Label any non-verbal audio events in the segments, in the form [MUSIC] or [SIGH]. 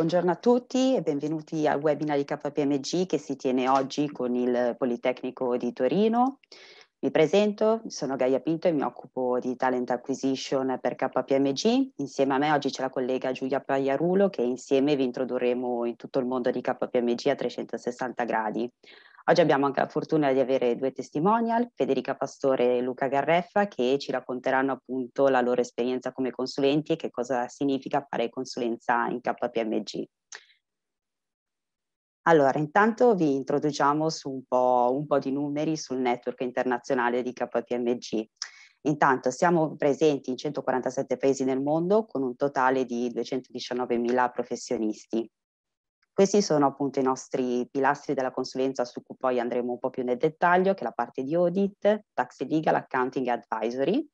Buongiorno a tutti e benvenuti al webinar di KPMG che si tiene oggi con il Politecnico di Torino. Mi presento, sono Gaia Pinto e mi occupo di Talent Acquisition per KPMG. Insieme a me oggi c'è la collega Giulia Pagliarulo che insieme vi introdurremo in tutto il mondo di KPMG a 360 gradi. Oggi abbiamo anche la fortuna di avere due testimonial, Federica Pastore e Luca Garreffa, che ci racconteranno appunto la loro esperienza come consulenti e che cosa significa fare consulenza in KPMG. Allora, intanto vi introduciamo su un po', un po di numeri sul network internazionale di KPMG. Intanto siamo presenti in 147 paesi nel mondo con un totale di 219.000 professionisti. Questi sono appunto i nostri pilastri della consulenza su cui poi andremo un po' più nel dettaglio, che è la parte di audit, tax legal, accounting e advisory.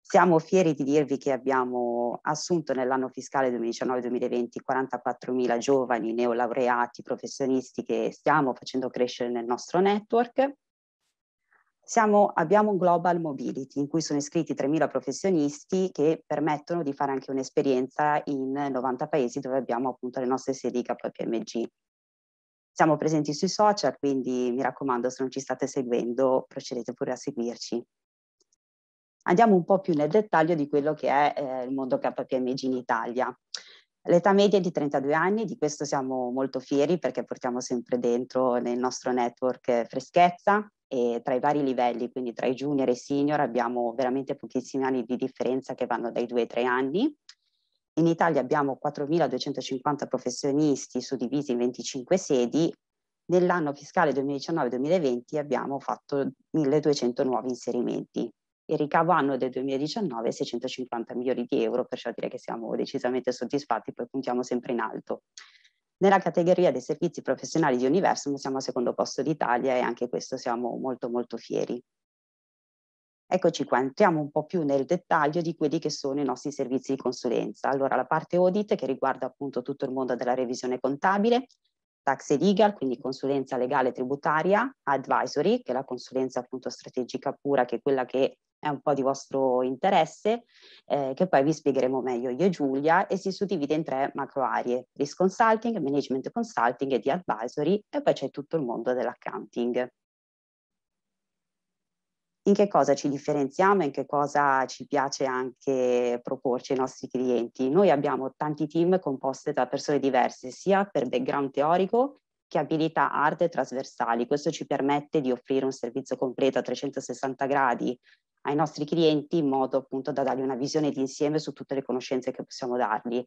Siamo fieri di dirvi che abbiamo assunto nell'anno fiscale 2019-2020 44.000 giovani neolaureati professionisti che stiamo facendo crescere nel nostro network siamo, abbiamo un Global Mobility in cui sono iscritti 3.000 professionisti che permettono di fare anche un'esperienza in 90 paesi dove abbiamo appunto le nostre sedi KPMG. Siamo presenti sui social, quindi mi raccomando se non ci state seguendo procedete pure a seguirci. Andiamo un po' più nel dettaglio di quello che è eh, il mondo KPMG in Italia. L'età media è di 32 anni, di questo siamo molto fieri perché portiamo sempre dentro nel nostro network eh, freschezza e tra i vari livelli, quindi tra i junior e i senior abbiamo veramente pochissimi anni di differenza che vanno dai 2 ai 3 anni. In Italia abbiamo 4.250 professionisti suddivisi in 25 sedi. Nell'anno fiscale 2019-2020 abbiamo fatto 1.200 nuovi inserimenti. Il ricavo anno del 2019 è 650 milioni di euro, perciò direi che siamo decisamente soddisfatti, poi puntiamo sempre in alto. Nella categoria dei servizi professionali di Universum siamo al secondo posto d'Italia e anche questo siamo molto molto fieri. Eccoci qua, entriamo un po' più nel dettaglio di quelli che sono i nostri servizi di consulenza. Allora, la parte audit che riguarda appunto tutto il mondo della revisione contabile, tax e legal, quindi consulenza legale tributaria, advisory, che è la consulenza appunto strategica pura, che è quella che è un po' di vostro interesse, eh, che poi vi spiegheremo meglio io e Giulia, e si suddivide in tre macro aree, risk consulting, management consulting e di advisory, e poi c'è tutto il mondo dell'accounting. In che cosa ci differenziamo e in che cosa ci piace anche proporci ai nostri clienti? Noi abbiamo tanti team composte da persone diverse, sia per background teorico che abilità e trasversali. Questo ci permette di offrire un servizio completo a 360 gradi ai nostri clienti in modo appunto da dargli una visione d'insieme su tutte le conoscenze che possiamo dargli,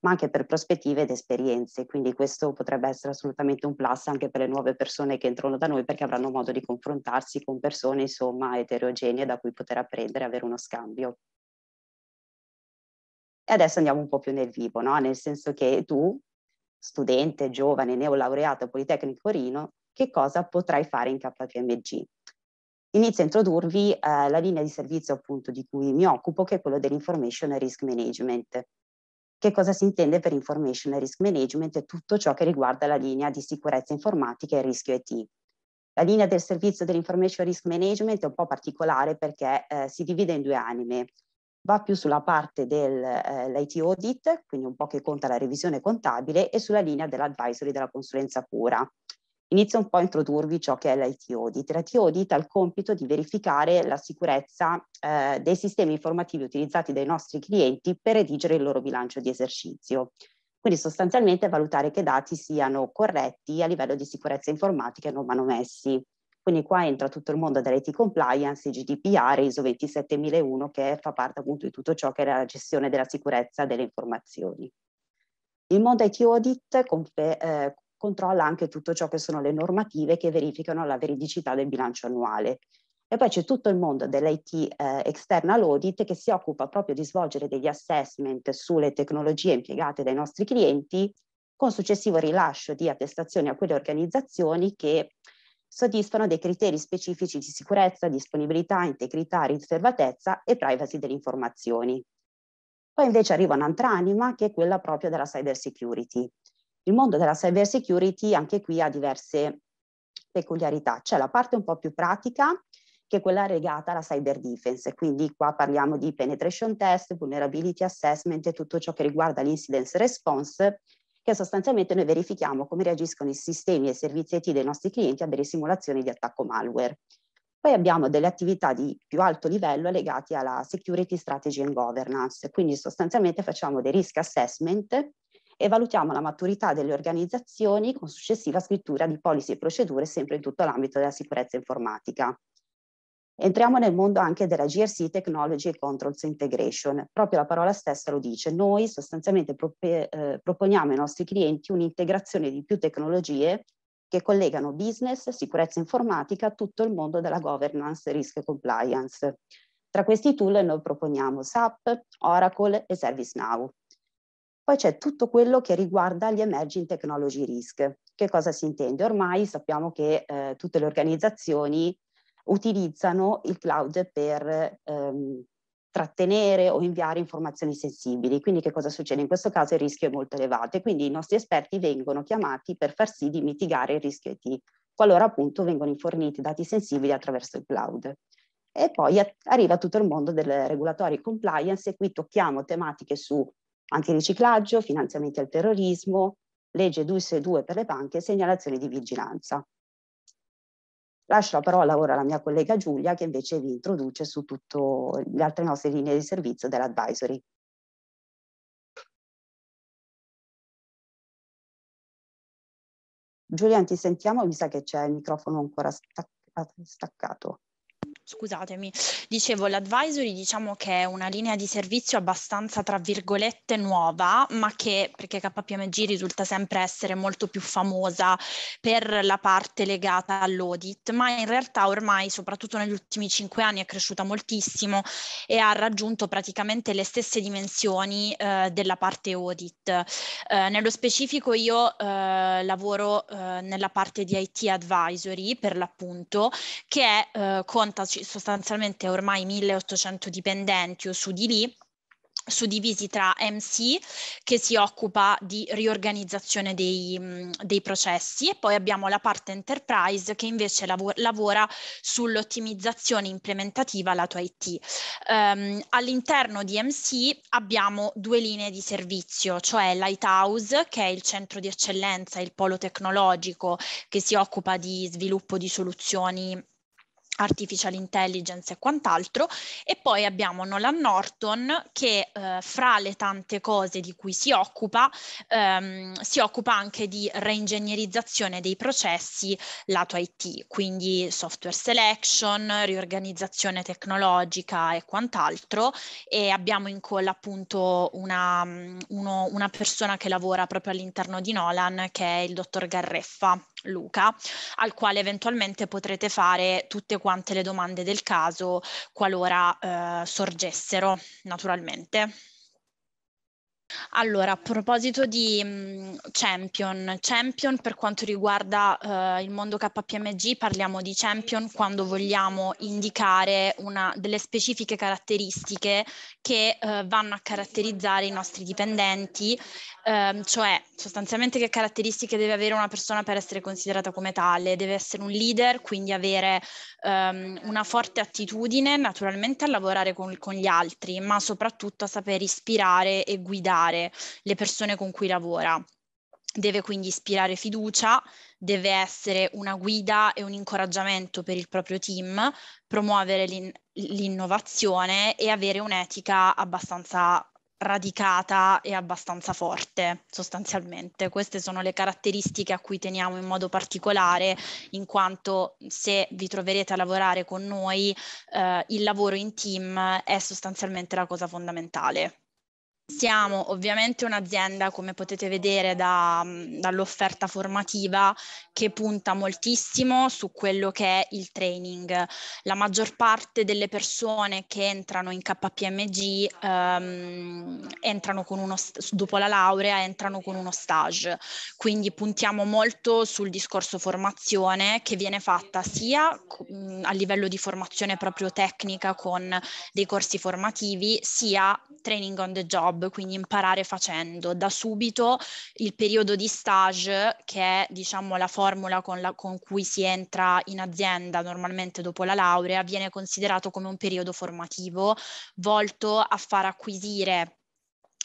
ma anche per prospettive ed esperienze. Quindi questo potrebbe essere assolutamente un plus anche per le nuove persone che entrano da noi perché avranno modo di confrontarsi con persone insomma eterogenee da cui poter apprendere e avere uno scambio. E adesso andiamo un po' più nel vivo, no? nel senso che tu, studente, giovane, neolaureato Politecnico Rino, che cosa potrai fare in KPMG? inizio a introdurvi eh, la linea di servizio appunto di cui mi occupo, che è quello dell'information and risk management. Che cosa si intende per information and risk management? È tutto ciò che riguarda la linea di sicurezza informatica e rischio IT. La linea del servizio dell'information risk management è un po' particolare perché eh, si divide in due anime. Va più sulla parte dell'IT eh, audit, quindi un po' che conta la revisione contabile, e sulla linea dell'advisory della consulenza pura. Inizio un po' a introdurvi ciò che è l'IT Audit. L'IT Audit ha il compito di verificare la sicurezza eh, dei sistemi informativi utilizzati dai nostri clienti per redigere il loro bilancio di esercizio. Quindi sostanzialmente valutare che dati siano corretti a livello di sicurezza informatica e non manomessi. Quindi qua entra tutto il mondo dell'IT compliance, GDPR, ISO 27001 che fa parte appunto di tutto ciò che è la gestione della sicurezza delle informazioni. Il mondo IT audit eh, controlla anche tutto ciò che sono le normative che verificano la veridicità del bilancio annuale. E poi c'è tutto il mondo dell'IT eh, external audit che si occupa proprio di svolgere degli assessment sulle tecnologie impiegate dai nostri clienti con successivo rilascio di attestazioni a quelle organizzazioni che soddisfano dei criteri specifici di sicurezza, disponibilità, integrità, riservatezza e privacy delle informazioni. Poi invece arriva un'altra anima che è quella proprio della cyber security, il mondo della cyber security anche qui ha diverse peculiarità. C'è la parte un po' più pratica, che è quella legata alla cyber defense. Quindi qua parliamo di penetration test, vulnerability assessment e tutto ciò che riguarda l'incidence response, che sostanzialmente noi verifichiamo come reagiscono i sistemi e i servizi IT dei nostri clienti a delle simulazioni di attacco malware. Poi abbiamo delle attività di più alto livello legate alla security strategy and governance, quindi sostanzialmente facciamo dei risk assessment e valutiamo la maturità delle organizzazioni con successiva scrittura di policy e procedure sempre in tutto l'ambito della sicurezza informatica. Entriamo nel mondo anche della GRC Technology e Controls Integration. Proprio la parola stessa lo dice. Noi sostanzialmente prop eh, proponiamo ai nostri clienti un'integrazione di più tecnologie che collegano business, sicurezza informatica, tutto il mondo della governance, risk e compliance. Tra questi tool noi proponiamo SAP, Oracle e ServiceNow. Poi c'è tutto quello che riguarda gli emerging technology risk. Che cosa si intende? Ormai sappiamo che eh, tutte le organizzazioni utilizzano il cloud per ehm, trattenere o inviare informazioni sensibili. Quindi che cosa succede? In questo caso il rischio è molto elevato e quindi i nostri esperti vengono chiamati per far sì di mitigare il rischio IT, qualora appunto vengono forniti dati sensibili attraverso il cloud. E poi arriva tutto il mondo del regulatory compliance e qui tocchiamo tematiche su antiriciclaggio, finanziamenti al terrorismo, legge 262 per le banche e segnalazioni di vigilanza. Lascio la parola ora alla mia collega Giulia che invece vi introduce su tutte le altre nostre linee di servizio dell'advisory. Giulia, ti sentiamo? Mi sa che c'è il microfono ancora staccato scusatemi, dicevo l'advisory diciamo che è una linea di servizio abbastanza tra virgolette nuova, ma che perché KPMG risulta sempre essere molto più famosa per la parte legata all'audit, ma in realtà ormai soprattutto negli ultimi cinque anni è cresciuta moltissimo e ha raggiunto praticamente le stesse dimensioni eh, della parte audit. Eh, nello specifico io eh, lavoro eh, nella parte di IT advisory per l'appunto che eh, conta sostanzialmente ormai 1800 dipendenti o su di lì suddivisi tra MC che si occupa di riorganizzazione dei, dei, processi e poi abbiamo la parte enterprise che invece lav- lavora sull'ottimizzazione implementativa lato IT. Um, ehm, all'interno di MC abbiamo due linee di servizio, cioè Lighthouse che è il centro di eccellenza, il polo tecnologico che si occupa di sviluppo di soluzioni artificial intelligence e quant'altro, e poi abbiamo Nolan Norton che eh, fra le tante cose di cui si occupa, ehm, si occupa anche di reingegnerizzazione dei processi lato IT, quindi software selection, riorganizzazione tecnologica e quant'altro, e abbiamo in call appunto una, mm, uno, una persona che lavora proprio all'interno di Nolan, che è il dottor Garreffa Luca, al quale eventualmente potrete fare tutte quante le domande del caso qualora eh, sorgessero, naturalmente. Allora, a proposito di mh, mhmm, champion, champion per quanto riguarda eh, il mondo KPMG, parliamo di champion quando vogliamo indicare una, delle specifiche caratteristiche che eh, vanno a caratterizzare i nostri dipendenti, eh, cioè sostanzialmente che caratteristiche deve avere una persona per essere considerata come tale, deve essere un leader, quindi avere ehm, una forte attitudine naturalmente a lavorare con, con gli altri, ma soprattutto a saper ispirare e guidare ispirare le persone con cui lavora. Deve quindi ispirare fiducia, deve essere una guida e un incoraggiamento per il proprio team, promuovere l'in- l'innovazione e avere un'etica abbastanza radicata e abbastanza forte sostanzialmente. Queste sono le caratteristiche a cui teniamo in modo particolare, in quanto se vi troverete a lavorare con noi, eh, il lavoro in team è sostanzialmente la cosa fondamentale. Siamo ovviamente un'azienda, come potete vedere da, dall'offerta formativa, che punta moltissimo su quello che è il training. La maggior parte delle persone che entrano in KPMG ehm, entrano con uno, dopo la laurea entrano con uno stage, quindi puntiamo molto sul discorso formazione che viene fatta sia a livello di formazione proprio tecnica con dei corsi formativi, sia training on the job job, quindi imparare facendo da subito il periodo di stage che è diciamo la formula con, la, con cui si entra in azienda normalmente dopo la laurea viene considerato come un periodo formativo volto a far acquisire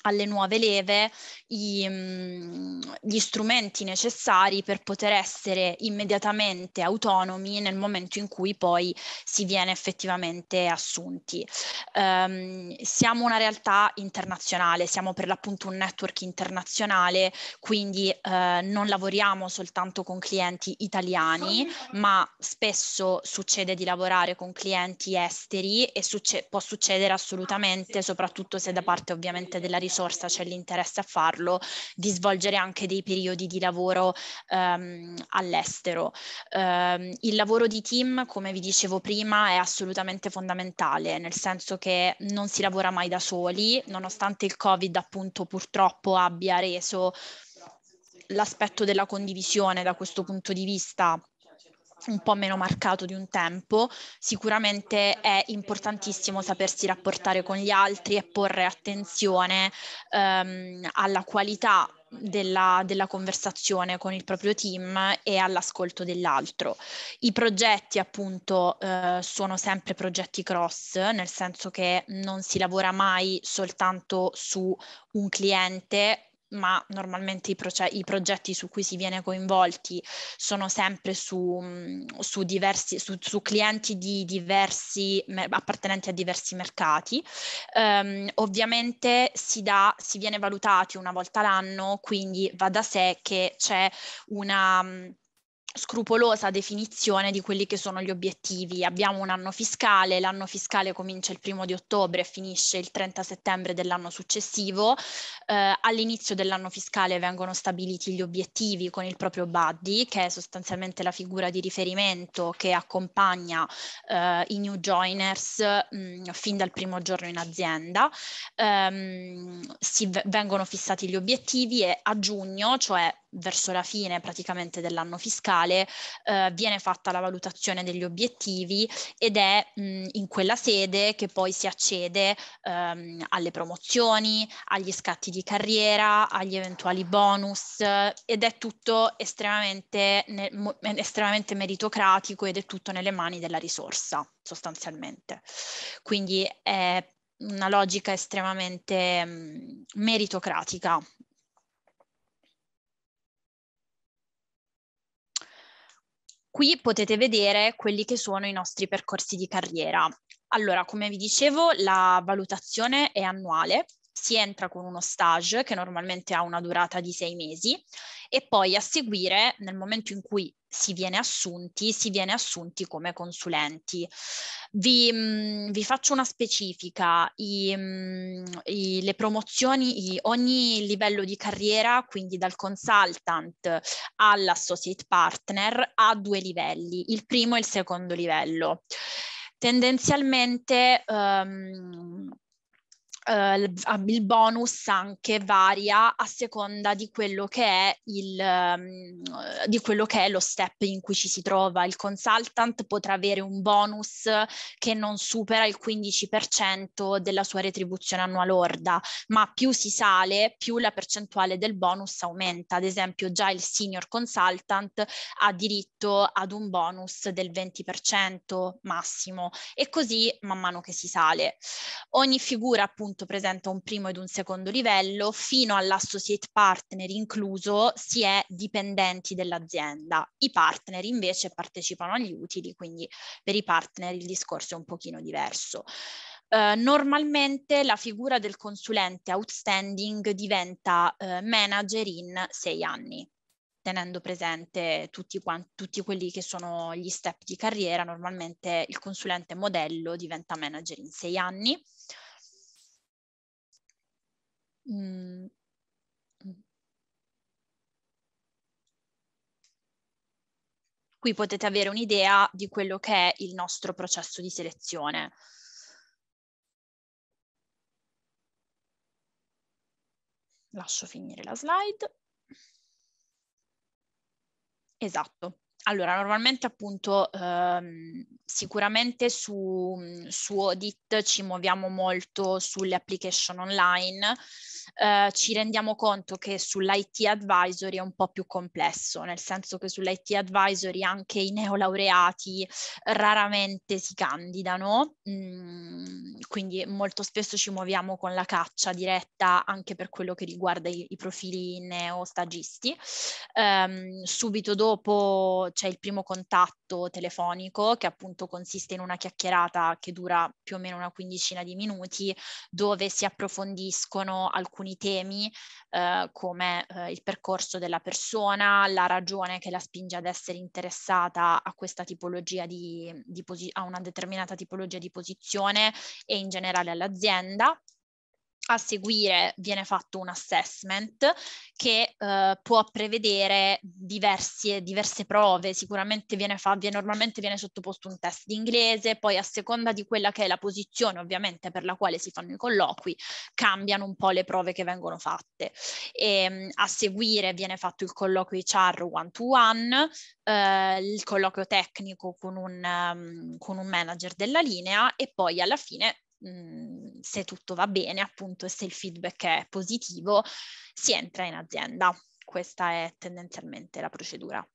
alle nuove leve i, mm, gli strumenti necessari per poter essere immediatamente autonomi nel momento in cui poi si viene effettivamente assunti. Um, siamo una realtà internazionale, siamo per l'appunto un network internazionale, quindi uh, non lavoriamo soltanto con clienti italiani, ma spesso succede di lavorare con clienti esteri e succe- può succedere assolutamente, soprattutto se da parte ovviamente della ricerca risorsa, c'è l'interesse a farlo, di svolgere anche dei periodi di lavoro ehm, all'estero. Eh, il lavoro di team, come vi dicevo prima, è assolutamente fondamentale, nel senso che non si lavora mai da soli, nonostante il Covid appunto purtroppo abbia reso l'aspetto della condivisione da questo punto di vista un po' meno marcato di un tempo, sicuramente è importantissimo sapersi rapportare con gli altri e porre attenzione ehm, alla qualità della, della, conversazione con il proprio team e all'ascolto dell'altro. I progetti appunto eh, sono sempre progetti cross, nel senso che non si lavora mai soltanto su un cliente ma normalmente i, proge- i, progetti su cui si viene coinvolti sono sempre su, mhmm, su, diversi, su, su clienti di diversi, appartenenti a diversi mercati. Um, ovviamente si, dà, si viene valutati una volta l'anno, quindi va da sé che c'è una mhmm, scrupolosa definizione di quelli che sono gli obiettivi. Abbiamo un anno fiscale, l'anno fiscale comincia il primo di ottobre e finisce il 30 settembre dell'anno successivo. Eh, all'inizio dell'anno fiscale vengono stabiliti gli obiettivi con il proprio buddy, che è sostanzialmente la figura di riferimento che accompagna eh, i new joiners mh, mm, fin dal primo giorno in azienda. Um, si v- vengono fissati gli obiettivi e a giugno, cioè verso la fine praticamente dell'anno fiscale eh, viene fatta la valutazione degli obiettivi ed è mh, in quella sede che poi si accede ehm, alle promozioni, agli scatti di carriera, agli eventuali bonus ed è tutto estremamente, ne, mo, estremamente meritocratico ed è tutto nelle mani della risorsa sostanzialmente. Quindi è una logica estremamente mh, meritocratica Qui potete vedere quelli che sono i nostri percorsi di carriera. Allora, come vi dicevo, la valutazione è annuale si entra con uno stage che normalmente ha una durata di sei mesi e poi a seguire, nel momento in cui si viene assunti, si viene assunti come consulenti. Vi, mh, mm, vi faccio una specifica, I, mh, mm, i, le promozioni, i, ogni livello di carriera, quindi dal consultant all'associate partner, ha due livelli, il primo e il secondo livello tendenzialmente um, eh, ah, il bonus anche varia a seconda di quello, che è il, ehm, eh, di quello che è lo step in cui ci si trova. Il consultant potrà avere un bonus che non supera il 15% della sua retribuzione annua lorda, ma più si sale, più la percentuale del bonus aumenta. Ad esempio, già il senior consultant ha diritto ad un bonus del 20% massimo e così man mano che si sale. Ogni figura appunto appunto presenta un primo ed un secondo livello, fino all'associate partner incluso si è dipendenti dell'azienda. I partner invece partecipano agli utili, quindi per i partner il discorso è un pochino diverso. Uh, normalmente la figura del consulente outstanding diventa uh, manager in sei anni, tenendo presente tutti, quanti, tutti quelli che sono gli step di carriera. Normalmente il consulente modello diventa manager in sei anni. Mm. Qui potete avere un'idea di quello che è il nostro processo di selezione. Lascio finire la slide. Esatto. Allora, normalmente appunto ehm, sicuramente su, mm, su audit ci muoviamo molto sulle application online, eh, ci rendiamo conto che sull'IT advisory è un po' più complesso, nel senso che sull'IT advisory anche i neolaureati raramente si candidano, mh, mm, quindi molto spesso ci muoviamo con la caccia diretta anche per quello che riguarda i, i profili neostagisti. Um, subito dopo c'è il primo contatto telefonico che appunto consiste in una chiacchierata che dura più o meno una quindicina di minuti dove si approfondiscono alcune alcuni temi eh, come eh, il percorso della persona, la ragione che la spinge ad essere interessata a questa tipologia di, di posi- a una determinata tipologia di posizione e in generale all'azienda a seguire viene fatto un assessment che eh, può prevedere diversi, diverse prove, sicuramente viene fa, viene, normalmente viene sottoposto un test di inglese, poi a seconda di quella che è la posizione ovviamente per la quale si fanno i colloqui, cambiano un po' le prove che vengono fatte. E, ehm, a seguire viene fatto il colloquio HR one to one, eh, il colloquio tecnico con un, um, con un manager della linea e poi alla fine Mm, se tutto va bene, appunto, e se il feedback è positivo, si entra in azienda. Questa è tendenzialmente la procedura.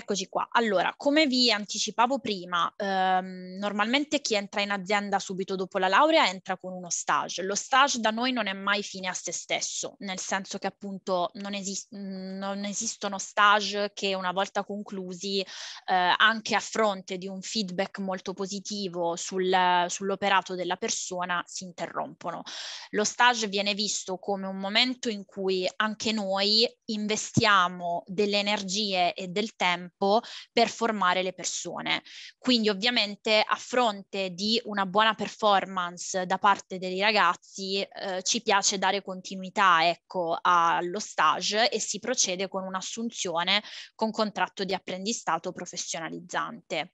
Eccoci qua. Allora, come vi anticipavo prima, ehm, normalmente chi entra in azienda subito dopo la laurea entra con uno stage. Lo stage da noi non è mai fine a se stesso, nel senso che appunto non, esist- mm, non esistono stage che una volta conclusi, eh, anche a fronte di un feedback molto positivo sul, sull'operato della persona, si interrompono. Lo stage viene visto come un momento in cui anche noi investiamo delle energie e del tempo tempo per formare le persone. Quindi ovviamente a fronte di una buona performance da parte dei ragazzi eh, ci piace dare continuità ecco, allo stage e si procede con un'assunzione con contratto di apprendistato professionalizzante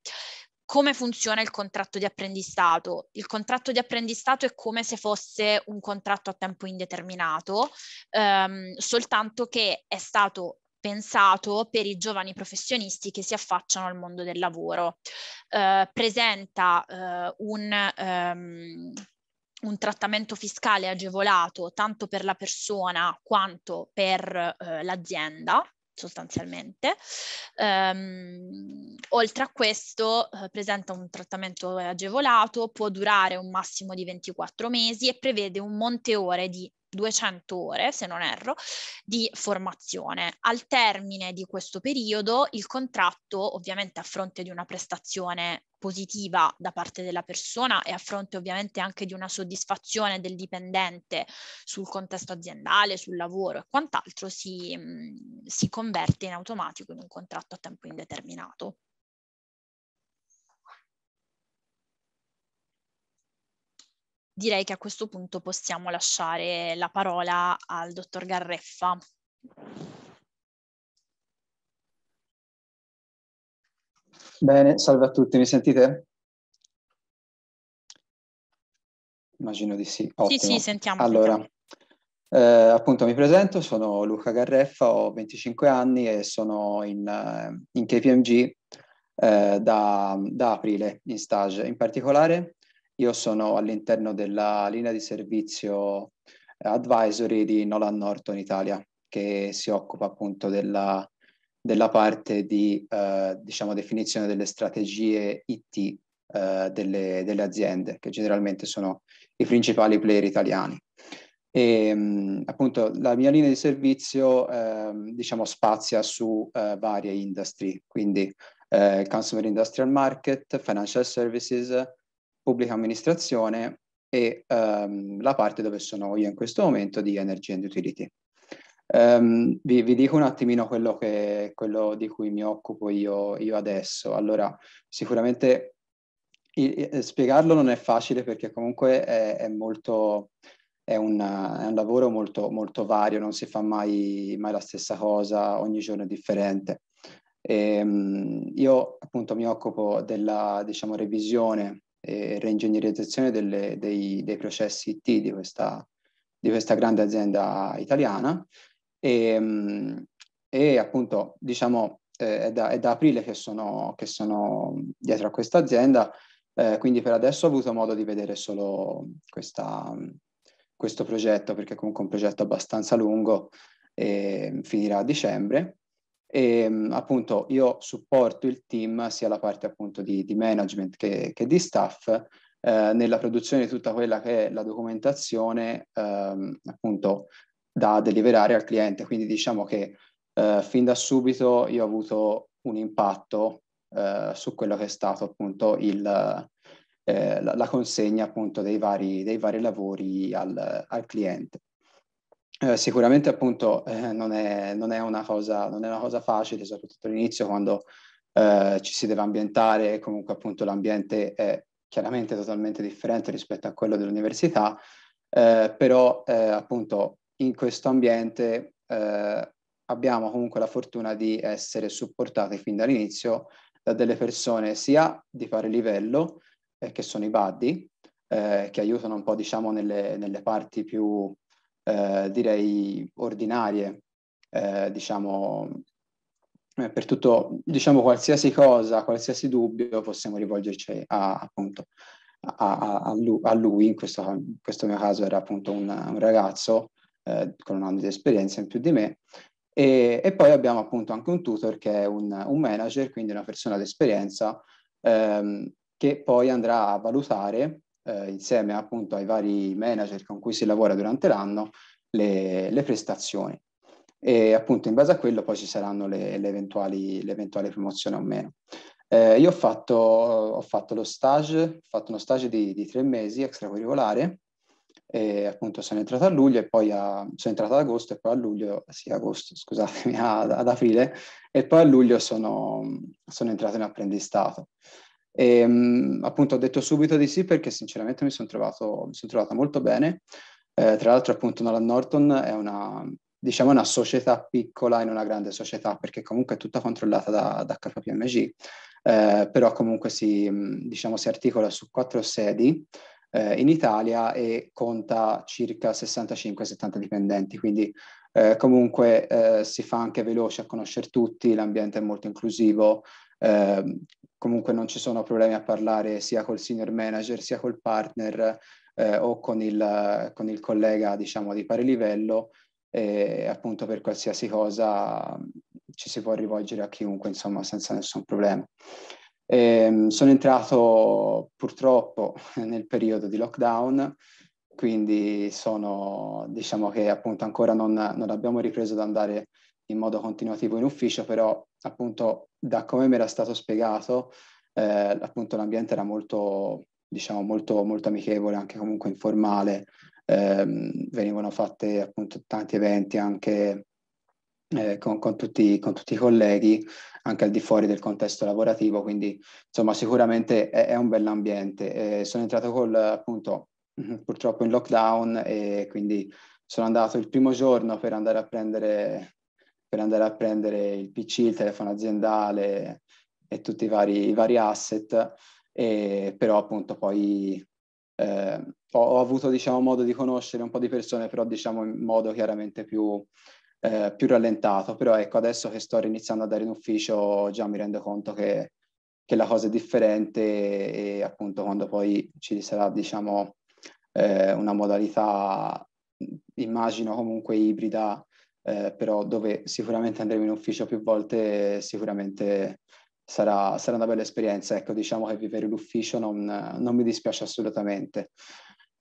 come funziona il contratto di apprendistato? Il contratto di apprendistato è come se fosse un contratto a tempo indeterminato, ehm, soltanto che è stato pensato per i giovani professionisti che si affacciano al mondo del lavoro. Eh, presenta eh, un, um, un, trattamento fiscale agevolato tanto per la persona quanto per eh, l'azienda sostanzialmente. Um, oltre a questo eh, presenta un trattamento agevolato, può durare un massimo di 24 mesi e prevede un monte ore di 200 ore, se non erro, di formazione. Al termine di questo periodo il contratto, ovviamente a fronte di una prestazione positiva da parte della persona e a fronte ovviamente anche di una soddisfazione del dipendente sul contesto aziendale, sul lavoro e quant'altro, si, si converte in automatico in un contratto a tempo indeterminato. direi che a questo punto possiamo lasciare la parola al dottor Garreffa. Bene, salve a tutti, mi sentite? Immagino di sì. Ottimo. Sì, sì, sentiamo. Allora, eh, appunto mi presento, sono Luca Garreffa, ho 25 anni e sono in, eh, in KPMG eh, da, da aprile in stage. In particolare io sono all'interno della linea di servizio advisory di Nolan Norton Italia, che si occupa appunto della, della parte di eh, diciamo, definizione delle strategie IT eh, delle, delle, aziende, che generalmente sono i principali player italiani. E, ehm, appunto la mia linea di servizio eh, diciamo, spazia su eh, varie industrie, quindi eh, consumer industrial market, financial services, pubblica amministrazione e um, la parte dove sono io in questo momento di Energy and Utility. Um, vi, vi, dico un attimino quello, che, quello di cui mi occupo io, io adesso. Allora, sicuramente il, eh, spiegarlo non è facile perché comunque è, è molto... È, una, è un, lavoro molto, molto, vario, non si fa mai, mai la stessa cosa, ogni giorno è differente. E, ehm, io appunto mi occupo della diciamo, revisione e eh, reingegnerizzazione delle, dei, dei, processi IT di questa, di questa grande azienda italiana e, ehm, e appunto diciamo eh, è, da, è, da, aprile che sono, che sono dietro a questa azienda eh, quindi per adesso ho avuto modo di vedere solo questa, questo progetto perché comunque un progetto abbastanza lungo e ehm, finirà a dicembre e, ehm, appunto io supporto il team sia la parte appunto di, di management che, che, di staff eh, nella produzione di tutta quella che è la documentazione ehm, appunto da deliverare al cliente. Quindi diciamo che eh, fin da subito io ho avuto un impatto eh, su quello che è stato appunto il, eh, la, la, consegna appunto dei vari, dei vari lavori al, al cliente. Eh, sicuramente appunto eh, non, è, non, è cosa, non, è, una cosa, facile, soprattutto all'inizio quando eh, ci si deve ambientare, comunque appunto l'ambiente è chiaramente totalmente differente rispetto a quello dell'università, eh, però eh, appunto in questo ambiente eh, abbiamo comunque la fortuna di essere supportati fin dall'inizio da delle persone sia di pari livello, che sono i buddy, che aiutano un po' diciamo nelle, nelle parti più eh, direi ordinarie, eh, diciamo, eh, per tutto, diciamo, qualsiasi cosa, qualsiasi dubbio possiamo rivolgerci a, appunto, a, a, lui, a lui, in questo, in questo, mio caso era appunto un, un ragazzo eh, con un anno di esperienza in più di me, e, e, poi abbiamo appunto anche un tutor che è un, un manager, quindi una persona d'esperienza ehm, che poi andrà a valutare eh, insieme appunto ai vari manager con cui si lavora durante l'anno le, le prestazioni e appunto in base a quello poi ci saranno le, le, eventuali, le eventuali, promozioni o meno. Eh, io ho fatto, ho fatto, lo stage, ho fatto uno stage di, di tre mesi extracurricolare, e appunto sono entrato a luglio e poi a, sono entrato ad agosto e poi a luglio, sì agosto scusatemi, [LAUGHS] ad, ad aprile e poi a luglio sono, sono entrato in apprendistato. E, ehm, appunto ho detto subito di sì perché sinceramente mi sono trovato, mi son trovata molto bene. Eh, tra l'altro appunto Nolan Norton è una, diciamo, una società piccola in una grande società perché comunque è tutta controllata da, da KPMG, eh, però comunque si, diciamo, si articola su quattro sedi eh, in Italia e conta circa 65-70 dipendenti, quindi eh, comunque eh, si fa anche veloce a conoscere tutti, l'ambiente è molto inclusivo, eh, comunque non ci sono problemi a parlare sia col senior manager sia col partner eh, o con il, con il, collega diciamo di pari livello e appunto per qualsiasi cosa ci si può rivolgere a chiunque insomma senza nessun problema. E, ehm, sono entrato purtroppo [LAUGHS] nel periodo di lockdown quindi sono diciamo che appunto ancora non, non abbiamo ripreso ad andare in modo continuativo in ufficio, però appunto da come mi era stato spiegato, eh, appunto l'ambiente era molto, diciamo, molto, molto amichevole, anche comunque informale, eh, venivano fatte appunto tanti eventi anche eh, con, con, tutti, con, tutti, i colleghi, anche al di fuori del contesto lavorativo, quindi insomma sicuramente è, è un bell'ambiente. Eh, sono entrato col, appunto [LAUGHS] purtroppo in lockdown e quindi sono andato il primo giorno per andare a prendere per andare a prendere il PC, il telefono aziendale e tutti i vari, i vari asset, e, però appunto poi eh, ho, ho, avuto diciamo, modo di conoscere un po' di persone, però diciamo in modo chiaramente più, eh, più rallentato, però ecco adesso che sto iniziando ad andare in ufficio già mi rendo conto che, che la cosa è differente e, e appunto quando poi ci sarà diciamo eh, una modalità immagino comunque ibrida eh, però dove sicuramente andremo in ufficio più volte, sicuramente sarà, sarà una bella esperienza. Ecco, diciamo che vivere l'ufficio non, non mi dispiace assolutamente.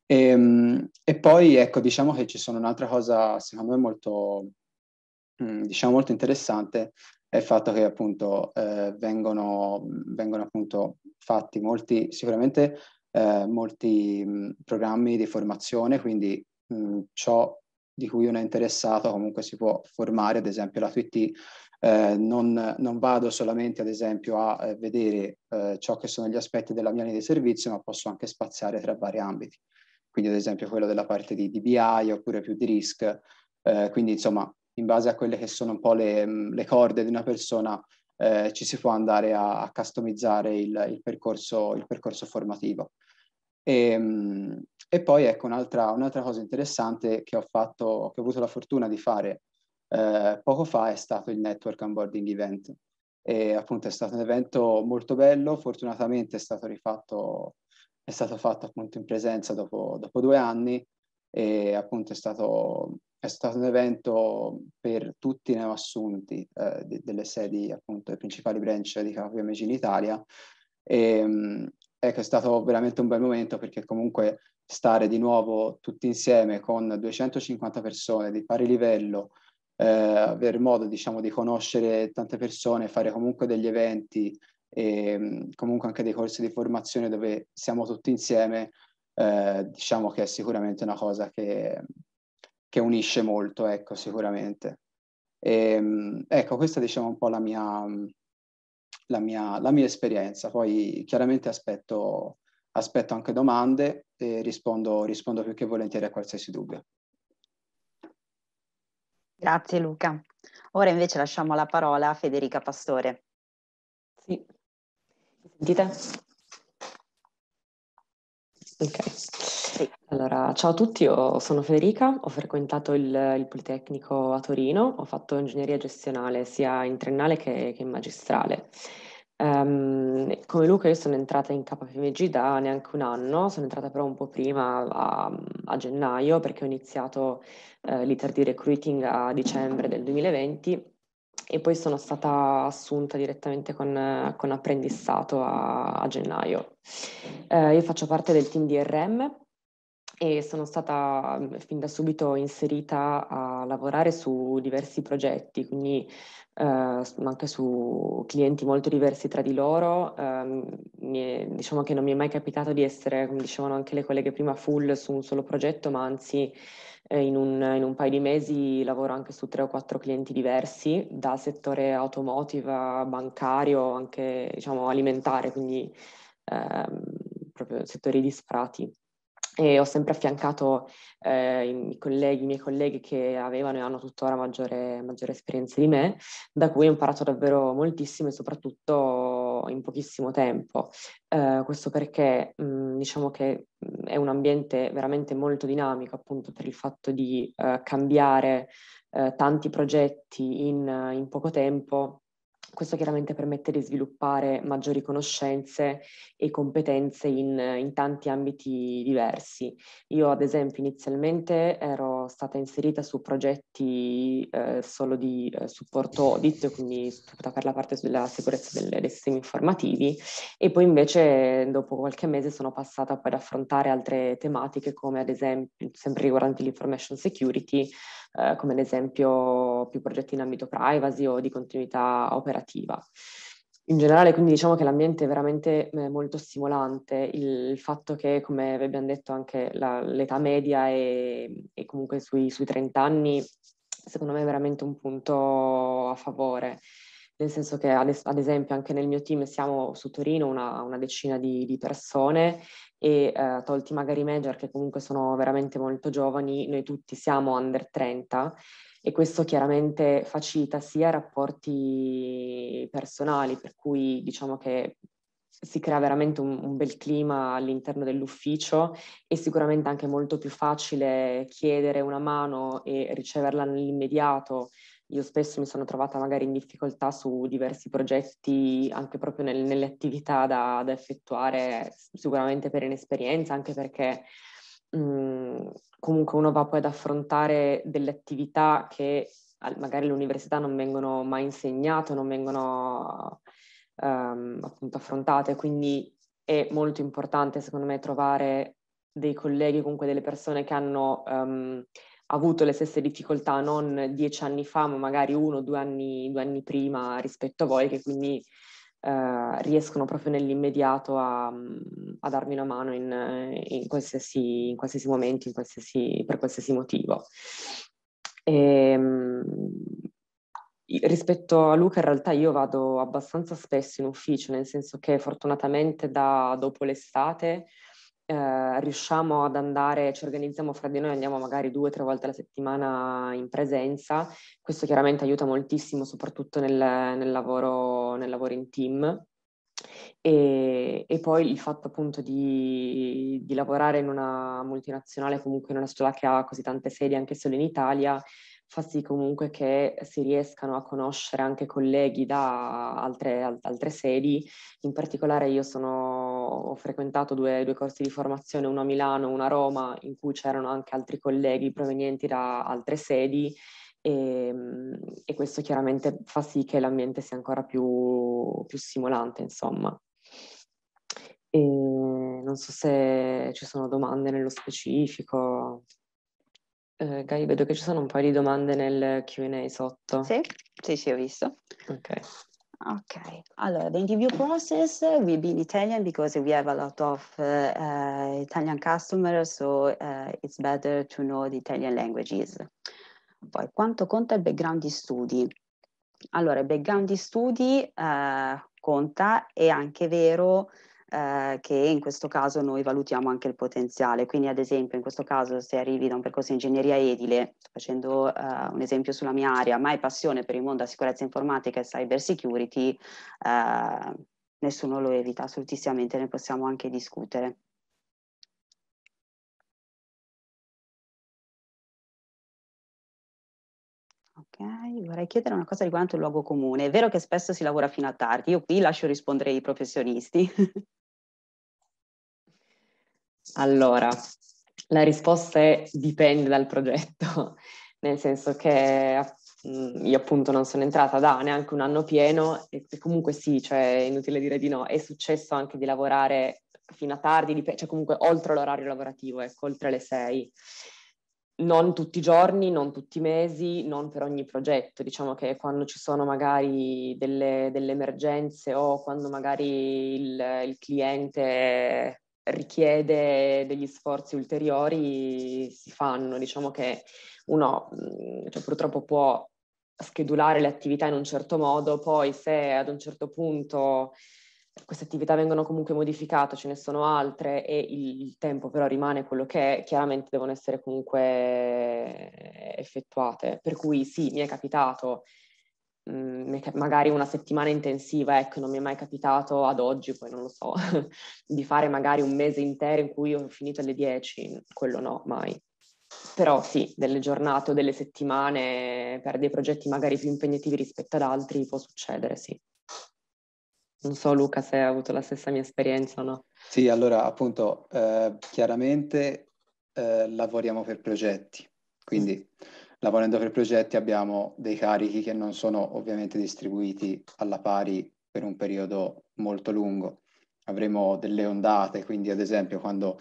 E, ehm, e, poi, ecco, diciamo che ci sono un'altra cosa, secondo me, molto, mm, diciamo, molto interessante, è il fatto che appunto eh, vengono, vengono appunto fatti molti, sicuramente eh, molti mh, mm, programmi di formazione, quindi mh, mm, ciò di cui uno è interessato comunque si può formare, ad esempio la Twitty eh, non, non, vado solamente ad esempio a eh, vedere eh, ciò che sono gli aspetti della mia linea di servizio, ma posso anche spaziare tra vari ambiti, quindi ad esempio quello della parte di DBI oppure più di risk, eh, quindi insomma in base a quelle che sono un po' le, mm, le corde di una persona eh, ci si può andare a, a customizzare il, il, percorso, il percorso formativo. E, ehm, e poi ecco un'altra, un'altra, cosa interessante che ho fatto, che ho avuto la fortuna di fare eh, poco fa è stato il Network Onboarding Event. E appunto è stato un evento molto bello, fortunatamente è stato rifatto, è stato fatto appunto in presenza dopo, dopo due anni e appunto è stato, è stato, un evento per tutti i neoassunti eh, de, delle sedi appunto dei principali branch di KPMG in Italia e, ehm, ecco, è stato veramente un bel momento perché comunque stare di nuovo tutti insieme con 250 persone di pari livello, eh, aver modo diciamo, di conoscere tante persone, fare comunque degli eventi e mm, comunque anche dei corsi di formazione dove siamo tutti insieme, eh, diciamo che è sicuramente una cosa che, che unisce molto, ecco, sicuramente. E, mm, ecco, questa diciamo, un po' la mia, mm, la mia, la mia esperienza. Poi chiaramente aspetto, aspetto anche domande e rispondo, rispondo più che volentieri a qualsiasi dubbio. Grazie Luca. Ora invece lasciamo la parola a Federica Pastore. Sì, sentite? Ok. Sì. Allora, ciao a tutti, io sono Federica, ho frequentato il, il Politecnico a Torino, ho fatto ingegneria gestionale sia in triennale che, che in magistrale. Um, come Luca io sono entrata in KPMG da neanche un anno, sono entrata però un po' prima a, a gennaio perché ho iniziato eh, l'iter di recruiting a dicembre del 2020 e poi sono stata assunta direttamente con, con apprendistato a, a gennaio. Eh, io faccio parte del team di RM e sono stata mm, fin da subito inserita a lavorare su diversi progetti, quindi eh, anche su clienti molto diversi tra di loro. Eh, diciamo che non mi è mai capitato di essere, come dicevano anche le colleghe prima, full su un solo progetto, ma anzi eh, in, un, in, un, paio di mesi lavoro anche su tre o quattro clienti diversi, da settore automotive, bancario, anche diciamo, alimentare, quindi ehm, proprio settori di e ho sempre affiancato eh, i, miei colleghi, i miei colleghi che avevano e hanno tuttora maggiore, maggiore esperienza di me, da cui ho imparato davvero moltissimo e soprattutto in pochissimo tempo. Eh, questo perché mh, mm, diciamo che mm, è un ambiente veramente molto dinamico appunto per il fatto di eh, cambiare eh, tanti progetti in, in poco tempo questo chiaramente permette di sviluppare maggiori conoscenze e competenze in, in, tanti ambiti diversi. Io ad esempio inizialmente ero stata inserita su progetti eh, solo di eh, supporto audit, quindi per la parte della sicurezza delle, dei sistemi informativi e poi invece dopo qualche mese sono passata poi ad affrontare altre tematiche come ad esempio sempre riguardanti l'information security eh, come ad esempio più progetti in ambito privacy o di continuità operativa. In generale, quindi diciamo che l'ambiente è veramente eh, molto stimolante, il fatto che, come vi abbiamo detto, anche la, l'età media è, è comunque sui, sui 30 anni, secondo me è veramente un punto a favore nel senso che ad, es- ad esempio anche nel mio team siamo su Torino una, una decina di, di, persone e eh, tolti magari i manager che comunque sono veramente molto giovani, noi tutti siamo under 30 e questo chiaramente facilita sia i rapporti personali, per cui diciamo che si crea veramente un, un, bel clima all'interno dell'ufficio e sicuramente anche molto più facile chiedere una mano e riceverla nell'immediato io spesso mi sono trovata magari in difficoltà su diversi progetti, anche proprio nel, nelle attività da, da, effettuare, sicuramente per inesperienza, anche perché mh, comunque uno va poi ad affrontare delle attività che magari all'università non vengono mai insegnate, non vengono um, appunto affrontate, quindi è molto importante secondo me trovare dei colleghi, comunque delle persone che hanno... Um, avuto le stesse difficoltà non dieci anni fa, ma magari uno o due anni, due anni prima rispetto a voi, che quindi eh, riescono proprio nell'immediato a, a darmi una mano in, in, qualsiasi, in qualsiasi, momento, in qualsiasi, per qualsiasi motivo. E, ehm, rispetto a Luca in realtà io vado abbastanza spesso in ufficio, nel senso che fortunatamente da dopo l'estate eh, riusciamo ad andare, ci organizziamo fra di noi, andiamo magari due o tre volte alla settimana in presenza, questo chiaramente aiuta moltissimo soprattutto nel, nel, lavoro, nel lavoro in team. E, e, poi il fatto appunto di, di, lavorare in una multinazionale, comunque in una società che ha così tante sedi anche solo in Italia, fa sì comunque che si riescano a conoscere anche colleghi da altre, altre sedi. In particolare io sono ho frequentato due, due, corsi di formazione, uno a Milano, uno a Roma, in cui c'erano anche altri colleghi provenienti da altre sedi e, ehm, e questo chiaramente fa sì che l'ambiente sia ancora più, più stimolante, insomma. E non so se ci sono domande nello specifico. Eh, Gai, vedo che ci sono un paio di domande nel QA sotto. Sì, sì, sì, ho visto. Ok. Okay. Allora, the interview process uh, will be in Italian because we have a lot of uh, uh, Italian customers, so eh, it's better to know the Italian languages. Poi, quanto conta il background di studi? Allora, il background di studi conta, è anche vero eh, che in questo caso noi valutiamo anche il potenziale. Quindi ad esempio in questo caso se arrivi da un percorso di ingegneria edile, sto facendo eh, un esempio sulla mia area, ma hai passione per il mondo della sicurezza informatica e cyber security, eh, nessuno lo evita assolutissimamente, ne possiamo anche discutere. Ok, vorrei chiedere una cosa riguardo il luogo comune. È vero che spesso si lavora fino a tardi, io qui lascio rispondere i professionisti. [LAUGHS] Allora, la risposta è dipende dal progetto, [LAUGHS] nel senso che mm, io appunto non sono entrata da neanche un anno pieno e comunque sì, cioè è inutile dire di no, è successo anche di lavorare fino a tardi, cioè comunque oltre l'orario lavorativo, ecco, oltre le sei. Non tutti i giorni, non tutti i mesi, non per ogni progetto. Diciamo che quando ci sono magari delle, delle emergenze o quando magari il, il cliente richiede degli sforzi ulteriori si fanno. Diciamo che uno mm, cioè, purtroppo può schedulare le attività in un certo modo, poi se ad un certo punto queste attività vengono comunque modificate, ce ne sono altre e il, il tempo però rimane quello che è, chiaramente devono essere comunque effettuate. Per cui sì, mi è capitato Mhmm, magari una settimana intensiva, ecco, non mi è mai capitato ad oggi, poi non lo so, [LAUGHS] di fare magari un mese intero in cui ho finito alle 10, quello no, mai. Però sì, delle giornate o delle settimane per dei progetti magari più impegnativi rispetto ad altri può succedere, sì. Non so Luca se hai avuto la stessa mia esperienza o no. Sì, allora appunto, eh, chiaramente eh, lavoriamo per progetti, quindi lavorando per progetti abbiamo dei carichi che non sono ovviamente distribuiti alla pari per un periodo molto lungo. Avremo delle ondate, quindi ad esempio quando,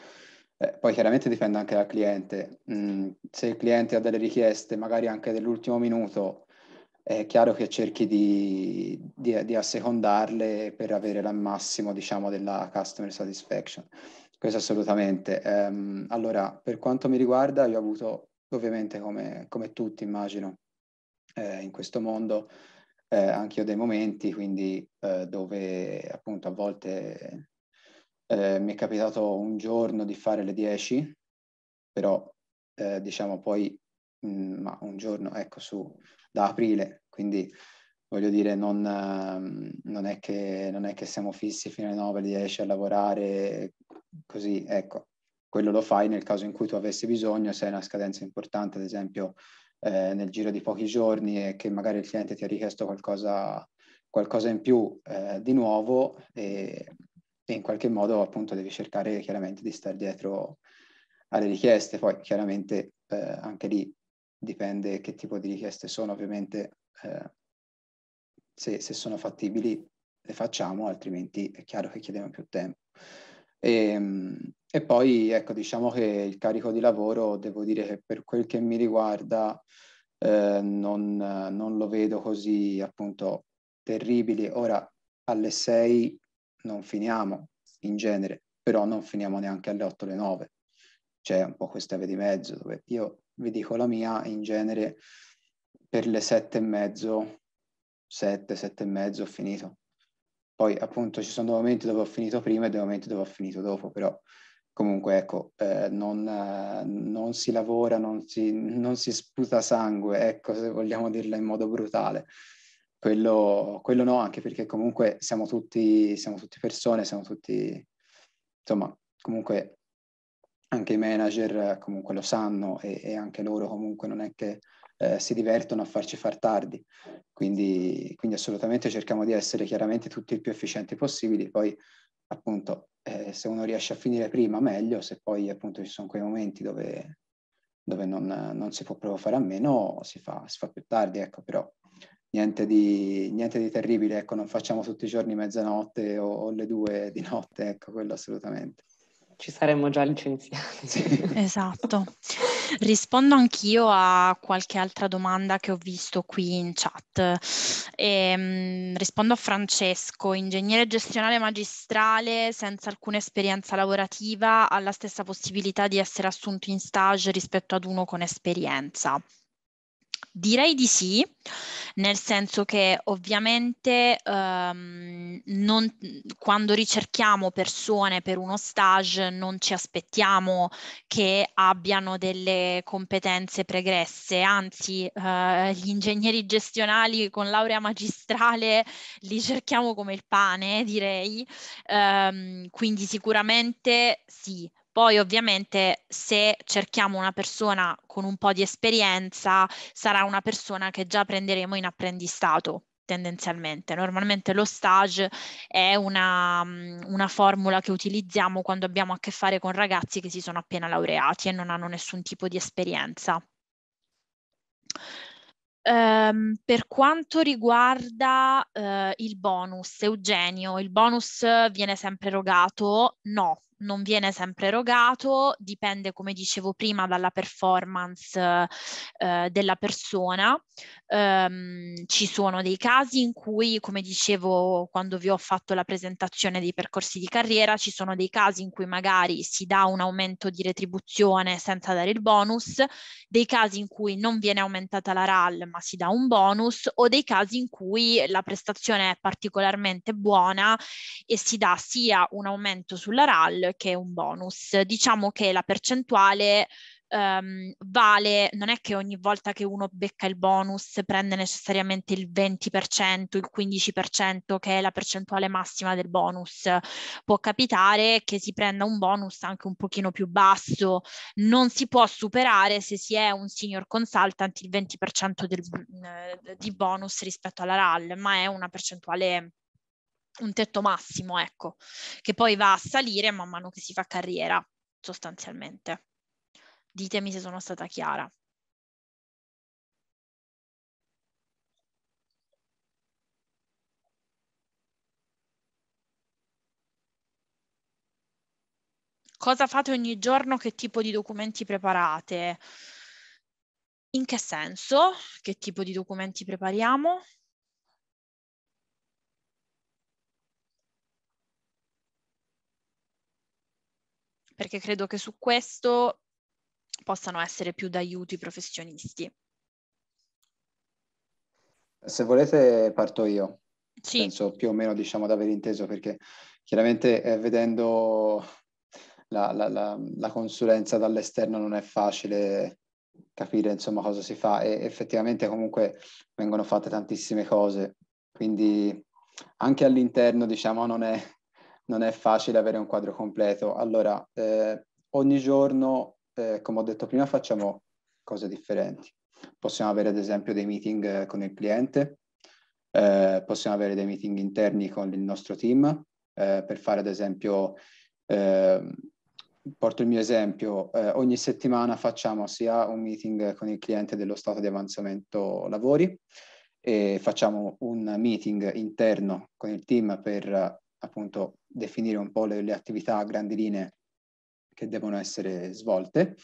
eh, poi chiaramente dipende anche dal cliente, mm, se il cliente ha delle richieste magari anche dell'ultimo minuto, è chiaro che cerchi di, di, di assecondarle per avere il massimo diciamo, della customer satisfaction. Questo assolutamente. Um, allora, per quanto mi riguarda, io ho avuto ovviamente come, come tutti immagino eh, in questo mondo, eh, anche io dei momenti, quindi eh, dove appunto a volte eh, mi è capitato un giorno di fare le 10, però eh, diciamo poi mh, mm, ma un giorno, ecco, su, da aprile, quindi voglio dire, non, mm, non, è che, non è che siamo fissi fino alle 9, alle 10 a lavorare, così, ecco, quello lo fai nel caso in cui tu avessi bisogno, se hai una scadenza importante, ad esempio eh, nel giro di pochi giorni e che magari il cliente ti ha richiesto qualcosa, qualcosa in più eh, di nuovo e, e, in qualche modo appunto devi cercare chiaramente di stare dietro alle richieste. Poi chiaramente eh, anche lì dipende che tipo di richieste sono, ovviamente eh, se, se sono fattibili le facciamo, altrimenti è chiaro che chiediamo più tempo. E, ehm, e, poi, ecco, diciamo che il carico di lavoro, devo dire che per quel che mi riguarda, eh, non, non, lo vedo così, appunto, terribile. Ora, alle 6 non finiamo, in genere, però non finiamo neanche alle 8 alle 9. C'è un po' questa via di mezzo, dove io vi dico la mia, in genere per le sette e mezzo, sette, sette e mezzo ho finito poi appunto ci sono momenti dove ho finito prima e dei momenti dove ho finito dopo, però comunque ecco, eh, non, eh, non, si lavora, non si, non si, sputa sangue, ecco se vogliamo dirla in modo brutale. Quello, quello no, anche perché comunque siamo tutti, siamo tutti persone, siamo tutti, insomma, comunque anche i manager comunque lo sanno e, e anche loro comunque non è che eh, si divertono a farci far tardi. Quindi, quindi, assolutamente cerchiamo di essere chiaramente tutti il più efficienti possibili. Poi appunto eh, se uno riesce a finire prima meglio, se poi appunto ci sono quei momenti dove, dove non, non, si può proprio fare a meno, si fa, si fa più tardi, ecco, però niente di, niente di, terribile, ecco, non facciamo tutti i giorni mezzanotte o, o le due di notte, ecco, quello assolutamente ci saremmo già licenziati. Sì. esatto. Rispondo anch'io a qualche altra domanda che ho visto qui in chat. E, ehm, mh, rispondo a Francesco, ingegnere gestionale magistrale senza alcuna esperienza lavorativa ha la stessa possibilità di essere assunto in stage rispetto ad uno con esperienza. Direi di sì, nel senso che ovviamente ehm, non, quando ricerchiamo persone per uno stage non ci aspettiamo che abbiano delle competenze pregresse, anzi eh, gli ingegneri gestionali con laurea magistrale li cerchiamo come il pane, direi, ehm, quindi sicuramente sì, poi ovviamente se cerchiamo una persona con un po' di esperienza, sarà una persona che già prenderemo in apprendistato tendenzialmente. Normalmente lo stage è una, una, formula che utilizziamo quando abbiamo a che fare con ragazzi che si sono appena laureati e non hanno nessun tipo di esperienza. Um, per quanto riguarda uh, il bonus, Eugenio, il bonus viene sempre erogato? No, non viene sempre erogato, dipende, come dicevo prima, dalla performance eh, della persona. Um, ci sono dei casi in cui, come dicevo quando vi ho fatto la presentazione dei percorsi di carriera, ci sono dei casi in cui magari si dà un aumento di retribuzione senza dare il bonus, dei casi in cui non viene aumentata la RAL ma si dà un bonus o dei casi in cui la prestazione è particolarmente buona e si dà sia un aumento sulla RAL che un bonus. Diciamo che la percentuale um, vale, non è che ogni volta che uno becca il bonus prende necessariamente il 20%, il 15%, che è la percentuale massima del bonus. Può capitare che si prenda un bonus anche un pochino più basso, non si può superare se si è un senior consultant il 20% del, eh, di bonus rispetto alla RAL, ma è una percentuale un tetto massimo, ecco, che poi va a salire man mano che si fa carriera, sostanzialmente. Ditemi se sono stata chiara. Cosa fate ogni giorno? Che tipo di documenti preparate? In che senso? Che tipo di documenti prepariamo? perché credo che su questo possano essere più d'aiuto i professionisti. Se volete parto io. Sì. Penso più o meno diciamo di aver inteso perché chiaramente eh, vedendo la, la, la, la, consulenza dall'esterno non è facile capire insomma cosa si fa e effettivamente comunque vengono fatte tantissime cose quindi anche all'interno diciamo non è non è facile avere un quadro completo. Allora, eh, ogni giorno, eh, come ho detto prima, facciamo cose differenti. Possiamo avere ad esempio dei meeting eh, con il cliente, eh, possiamo avere dei meeting interni con il nostro team eh, per fare ad esempio, ehm, porto il mio esempio, eh, ogni settimana facciamo sia un meeting con il cliente dello stato di avanzamento lavori e facciamo un meeting interno con il team per appunto definire un po' le, le attività a grandi linee che devono essere svolte,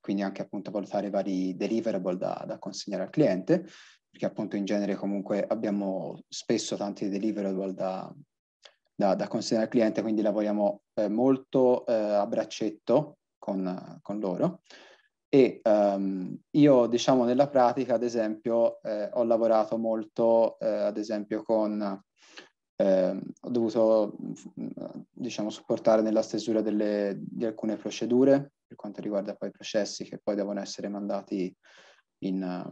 quindi anche appunto valutare i vari deliverable da, da consegnare al cliente, perché appunto in genere comunque abbiamo spesso tanti deliverable da, da, da consegnare al cliente, quindi lavoriamo eh, molto eh, a braccetto con, con loro. E um, io diciamo nella pratica, ad esempio, eh, ho lavorato molto, eh, ad esempio, con eh, ho dovuto diciamo, supportare nella stesura delle, di alcune procedure per quanto riguarda poi i processi che poi devono essere mandati in,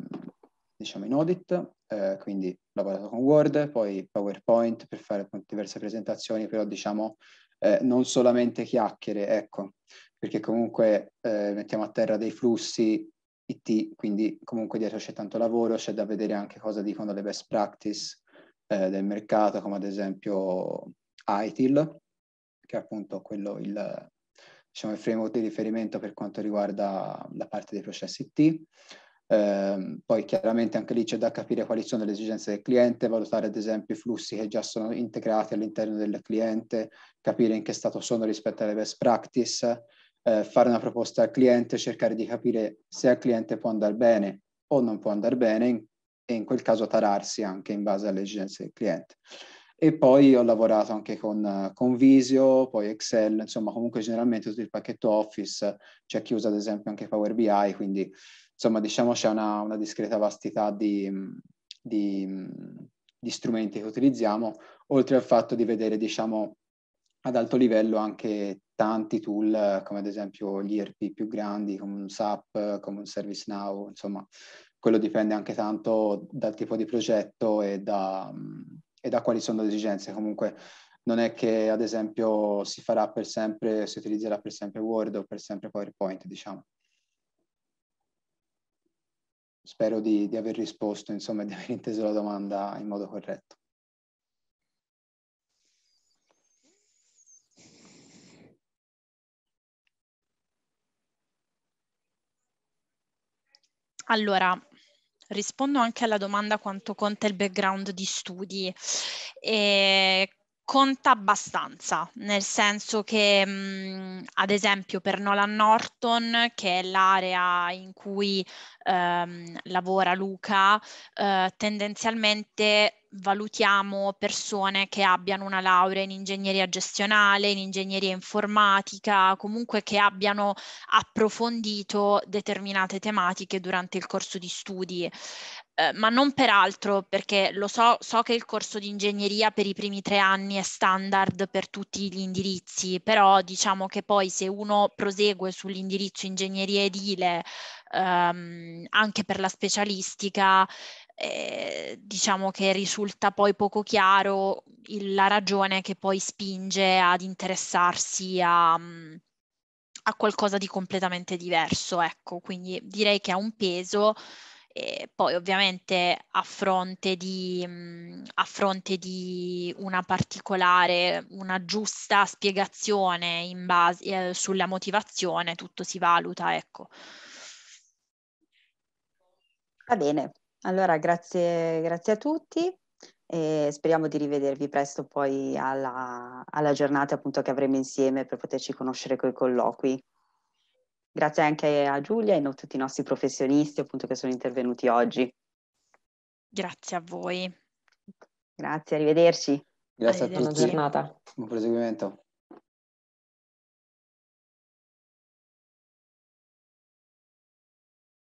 diciamo, in audit, eh, quindi ho lavorato con Word, poi PowerPoint per fare appunto, diverse presentazioni, però diciamo eh, non solamente chiacchiere, ecco, perché comunque eh, mettiamo a terra dei flussi IT, quindi comunque dietro c'è tanto lavoro, c'è da vedere anche cosa dicono le best practice eh, del mercato, come ad esempio ITIL, che è appunto quello il, diciamo, il framework di riferimento per quanto riguarda la parte dei processi IT. Eh, poi chiaramente anche lì c'è da capire quali sono le esigenze del cliente, valutare ad esempio i flussi che già sono integrati all'interno del cliente, capire in che stato sono rispetto alle best practice, eh, fare una proposta al cliente, cercare di capire se al cliente può andare bene o non può andare bene, e in quel caso tararsi anche in base alle esigenze del cliente. E poi ho lavorato anche con, con Visio, poi Excel, insomma comunque generalmente tutto il pacchetto Office, c'è chi usa ad esempio anche Power BI, quindi insomma diciamo c'è una, una discreta vastità di, di, di, strumenti che utilizziamo, oltre al fatto di vedere diciamo ad alto livello anche tanti tool come ad esempio gli ERP più grandi come un SAP, come un ServiceNow, insomma quello dipende anche tanto dal tipo di progetto e da, e da quali sono le esigenze. Comunque non è che ad esempio si farà per sempre, si utilizzerà per sempre Word o per sempre PowerPoint, diciamo. Spero di, di aver risposto, insomma, di aver inteso la domanda in modo corretto. Allora, rispondo anche alla domanda quanto conta il background di studi. E conta abbastanza, nel senso che mh, ad esempio per Nolan Norton, che è l'area in cui ehm, lavora Luca, eh, tendenzialmente valutiamo persone che abbiano una laurea in ingegneria gestionale, in ingegneria informatica, comunque che abbiano approfondito determinate tematiche durante il corso di studi. Eh, ma non per altro, perché lo so, so che il corso di ingegneria per i primi tre anni è standard per tutti gli indirizzi, però diciamo che poi se uno prosegue sull'indirizzo ingegneria edile ehm, anche per la specialistica, eh, diciamo che risulta poi poco chiaro il, la ragione che poi spinge ad interessarsi a... Mm, a qualcosa di completamente diverso, ecco, quindi direi che ha un peso, e poi ovviamente a fronte, di, mhmm, a fronte di una particolare, una giusta spiegazione in base, eh, sulla motivazione, tutto si valuta, ecco. Va bene, allora grazie, grazie a tutti e speriamo di rivedervi presto poi alla, alla giornata appunto che avremo insieme per poterci conoscere coi colloqui. Grazie anche a Giulia e a tutti i nostri professionisti appunto che sono intervenuti oggi. Grazie a voi. Grazie, arrivederci. Grazie arrivederci. a tutti. Buona giornata. Buon proseguimento.